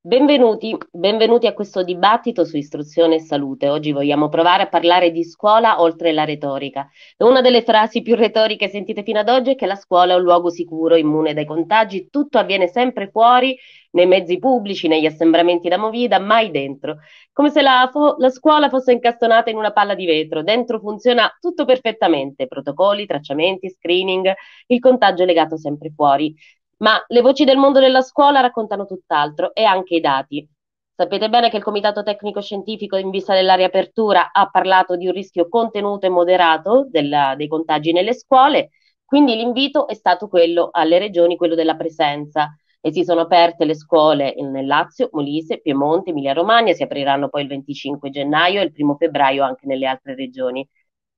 Benvenuti, benvenuti a questo dibattito su istruzione e salute. Oggi vogliamo provare a parlare di scuola oltre la retorica. una delle frasi più retoriche sentite fino ad oggi è che la scuola è un luogo sicuro, immune dai contagi, tutto avviene sempre fuori, nei mezzi pubblici, negli assembramenti da movida, mai dentro. Come se la, fo- la scuola fosse incastonata in una palla di vetro. Dentro funziona tutto perfettamente, protocolli, tracciamenti, screening, il contagio è legato sempre fuori. Ma le voci del mondo della scuola raccontano tutt'altro e anche i dati. Sapete bene che il Comitato Tecnico Scientifico in vista della riapertura ha parlato di un rischio contenuto e moderato della, dei contagi nelle scuole, quindi l'invito è stato quello alle regioni, quello della presenza e si sono aperte le scuole nel Lazio, Molise, Piemonte, Emilia-Romagna, si apriranno poi il 25 gennaio e il 1 febbraio anche nelle altre regioni.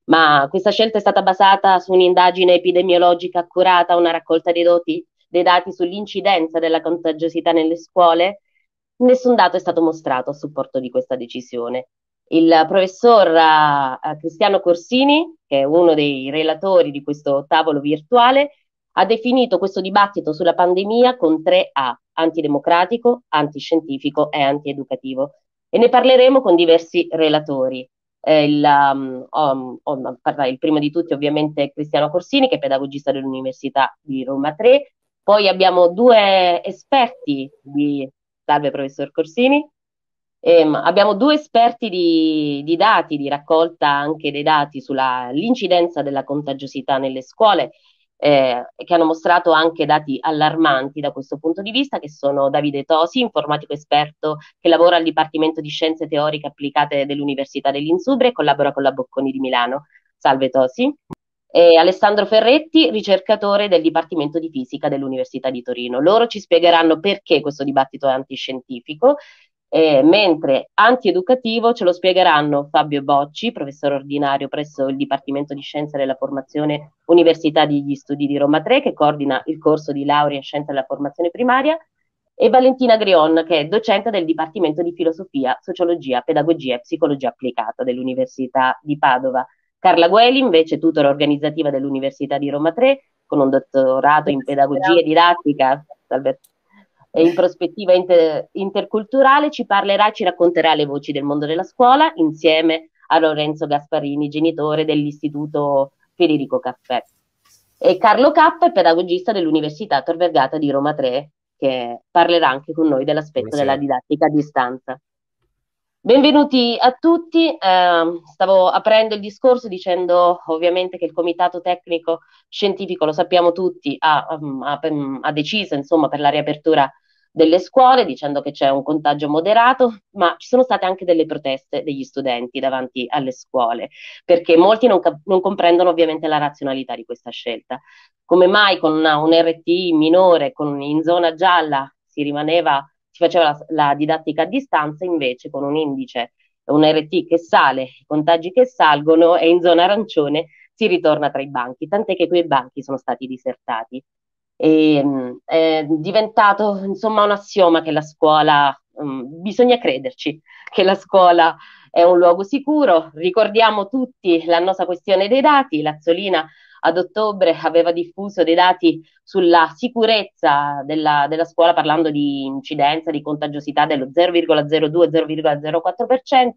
Ma questa scelta è stata basata su un'indagine epidemiologica accurata, una raccolta dei doti, dei dati sull'incidenza della contagiosità nelle scuole, nessun dato è stato mostrato a supporto di questa decisione. Il professor uh, Cristiano Corsini, che è uno dei relatori di questo tavolo virtuale, ha definito questo dibattito sulla pandemia con tre A, antidemocratico, antiscientifico e antieducativo. E ne parleremo con diversi relatori. Eh, il, um, um, um, il, primo di tutti ovviamente è Cristiano Corsini, che è pedagogista dell'Università di Roma 3, poi abbiamo due esperti di Salve Professor Corsini. Ehm, abbiamo due esperti di, di, dati, di raccolta anche dei dati sull'incidenza della contagiosità nelle scuole, eh, che hanno mostrato anche dati allarmanti da questo punto di vista, che sono Davide Tosi, informatico esperto che lavora al Dipartimento di Scienze Teoriche Applicate dell'Università dell'Insubre e collabora con la Bocconi di Milano. Salve Tosi e eh, Alessandro Ferretti, ricercatore del Dipartimento di Fisica dell'Università di Torino. Loro ci spiegheranno perché questo dibattito è antiscientifico, eh, mentre antieducativo ce lo spiegheranno Fabio Bocci, professore ordinario presso il Dipartimento di Scienza della Formazione Università degli Studi di Roma 3, che coordina il corso di laurea in Scienza della Formazione Primaria, e Valentina Grion, che è docente del Dipartimento di Filosofia, Sociologia, Pedagogia e Psicologia Applicata dell'Università di Padova. Carla Gueli invece tutora organizzativa dell'Università di Roma 3 con un dottorato in pedagogia e didattica e in prospettiva inter- interculturale ci parlerà e ci racconterà le voci del mondo della scuola insieme a Lorenzo Gasparini, genitore dell'Istituto Federico Caffè. E Carlo K pedagogista dell'Università Tor Vergata di Roma 3 che parlerà anche con noi dell'aspetto della didattica a distanza. Benvenuti a tutti, eh, stavo aprendo il discorso dicendo ovviamente che il comitato tecnico scientifico, lo sappiamo tutti, ha, ehm, ha, ehm, ha deciso insomma, per la riapertura delle scuole dicendo che c'è un contagio moderato, ma ci sono state anche delle proteste degli studenti davanti alle scuole, perché molti non, cap- non comprendono ovviamente la razionalità di questa scelta. Come mai con una, un RT minore, con, in zona gialla, si rimaneva si faceva la, la didattica a distanza invece con un indice, un RT che sale, i contagi che salgono e in zona arancione si ritorna tra i banchi, tant'è che quei banchi sono stati disertati. E, ehm, è diventato insomma un assioma che la scuola, um, bisogna crederci, che la scuola è un luogo sicuro. Ricordiamo tutti la nostra questione dei dati, Lazzolina ad ottobre aveva diffuso dei dati sulla sicurezza della, della scuola parlando di incidenza, di contagiosità dello 0,02-0,04%,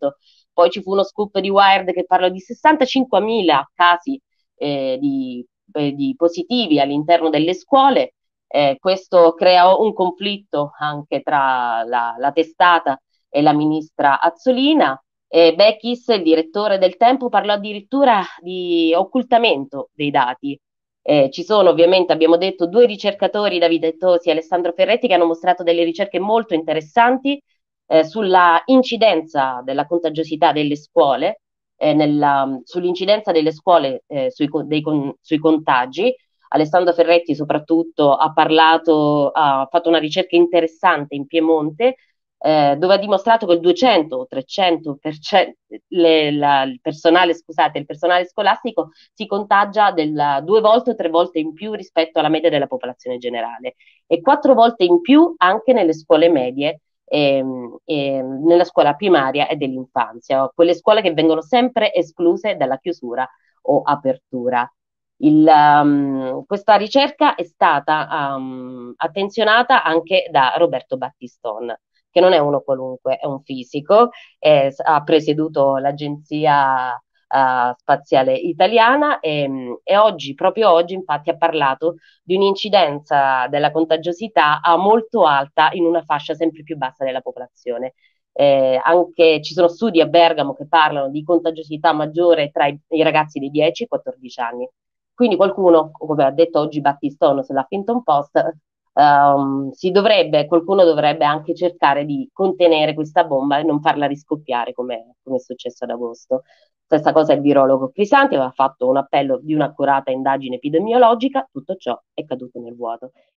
poi ci fu uno scoop di Wired che parla di 65.000 casi eh, di, eh, di positivi all'interno delle scuole. Eh, questo crea un conflitto anche tra la, la, testata e la ministra Azzolina. Eh, Bechis, il direttore del Tempo, parlò addirittura di occultamento dei dati. Eh, ci sono ovviamente, abbiamo detto, due ricercatori, Davide Tosi e Alessandro Ferretti, che hanno mostrato delle ricerche molto interessanti eh, sulla incidenza della contagiosità delle scuole, eh, nella, sull'incidenza delle scuole eh, sui, dei, con, sui contagi. Alessandro Ferretti soprattutto ha parlato, ha fatto una ricerca interessante in Piemonte eh, dove ha dimostrato che il 200 o 300 le, la, il, personale, scusate, il personale scolastico si contagia della, due volte o tre volte in più rispetto alla media della popolazione generale e quattro volte in più anche nelle scuole medie e, ehm, e ehm, nella scuola primaria e dell'infanzia, quelle scuole che vengono sempre escluse dalla chiusura o apertura. Il, um, questa ricerca è stata um, attenzionata anche da Roberto Battistone che non è uno qualunque, è un fisico, è, ha presieduto l'agenzia Uh, spaziale italiana e, mm, e, oggi, proprio oggi, infatti, ha parlato di un'incidenza della contagiosità molto alta in una fascia sempre più bassa della popolazione. Eh, anche ci sono studi a Bergamo che parlano di contagiosità maggiore tra i, i ragazzi di 10 e 14 anni. Quindi qualcuno, come ha detto oggi Battistono sulla Finton Post, um, si dovrebbe, qualcuno dovrebbe anche cercare di contenere questa bomba e non farla riscoppiare come, è successo ad agosto. Stessa cosa il virologo Crisanti aveva fatto un appello di un'accurata indagine epidemiologica, tutto ciò è caduto nel vuoto.